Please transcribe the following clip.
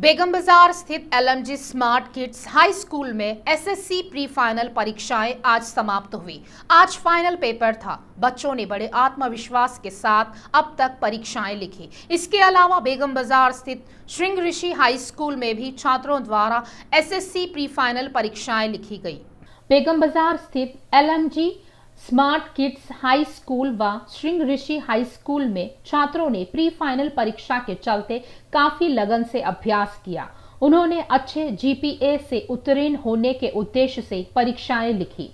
बेगम बाजार स्थित LMG smart kids high school में SSC pre final परीक्षाएं आज समाप्त हुई आज फाइनल पेपर था बच्चों ने बड़े आत्मविश्वास के साथ अब तक परीक्षाएं लिखी इसके अलावा बेगम बाजार स्थित श्रृंग ऋषि हाई स्कूल में भी छात्रों द्वारा एसएससी प्री फाइनल परीक्षाएं लिखी गई बेगम बाजार स्थित L smart kids high school व श्रृंग ऋषि हाई स्कूल में छात्रों ने प्री फाइनल परीक्षा के चलते काफी लगन से अभ्यास किया उन्होंने अच्छे जीपीए से उत्तीर्ण होने के उद्देश्य से परीक्षाएं लिखी